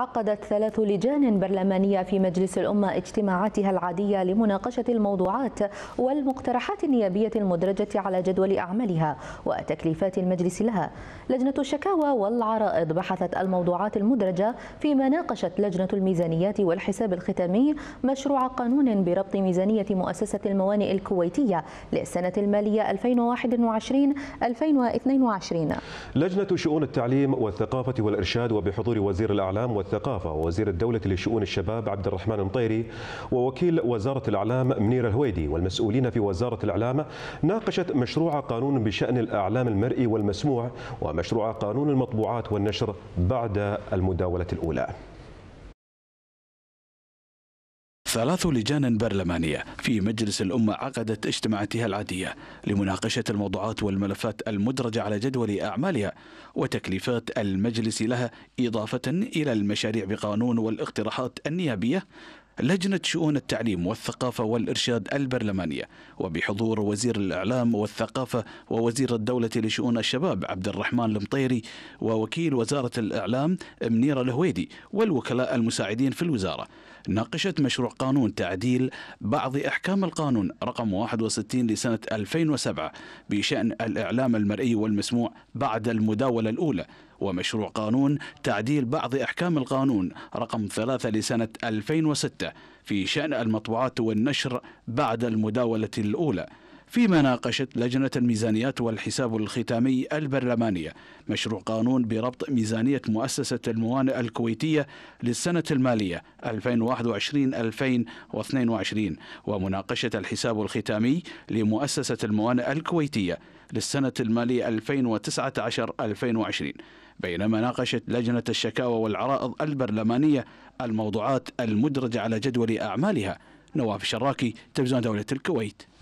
عقدت ثلاث لجان برلمانية في مجلس الأمة اجتماعاتها العادية لمناقشة الموضوعات والمقترحات النيابية المدرجة على جدول أعمالها وتكليفات المجلس لها لجنة الشكاوى والعرائض بحثت الموضوعات المدرجة فيما ناقشت لجنة الميزانيات والحساب الختامي مشروع قانون بربط ميزانية مؤسسة الموانئ الكويتية للسنة المالية 2021-2022 لجنة شؤون التعليم والثقافة والإرشاد وبحضور وزير الأعلام والثقافة وزير الدولة لشؤون الشباب عبد الرحمن المطيري ووكيل وزارة الإعلام منير الهويدي والمسؤولين في وزارة الإعلام ناقشت مشروع قانون بشأن الإعلام المرئي والمسموع ومشروع قانون المطبوعات والنشر بعد المداولة الأولى ثلاث لجان برلمانية في مجلس الأمة عقدت اجتماعاتها العادية لمناقشة الموضوعات والملفات المدرجة على جدول أعمالها وتكليفات المجلس لها إضافة إلى المشاريع بقانون والاقتراحات النيابية لجنة شؤون التعليم والثقافة والإرشاد البرلمانية وبحضور وزير الإعلام والثقافة ووزير الدولة لشؤون الشباب عبد الرحمن المطيري ووكيل وزارة الإعلام منير الهويدي والوكلاء المساعدين في الوزارة ناقشت مشروع قانون تعديل بعض أحكام القانون رقم 61 لسنة 2007 بشأن الإعلام المرئي والمسموع بعد المداولة الأولى ومشروع قانون تعديل بعض أحكام القانون رقم 3 لسنة 2006 في شأن المطبوعات والنشر بعد المداولة الأولى فيما ناقشت لجنة الميزانيات والحساب الختامي البرلمانية مشروع قانون بربط ميزانية مؤسسة الموانئ الكويتية للسنة المالية 2021-2022 ومناقشة الحساب الختامي لمؤسسة الموانئ الكويتية للسنة المالية 2019-2020 بينما ناقشت لجنة الشكاوى والعرائض البرلمانية الموضوعات المدرجة على جدول أعمالها نواف شراكي تلفزيون دولة الكويت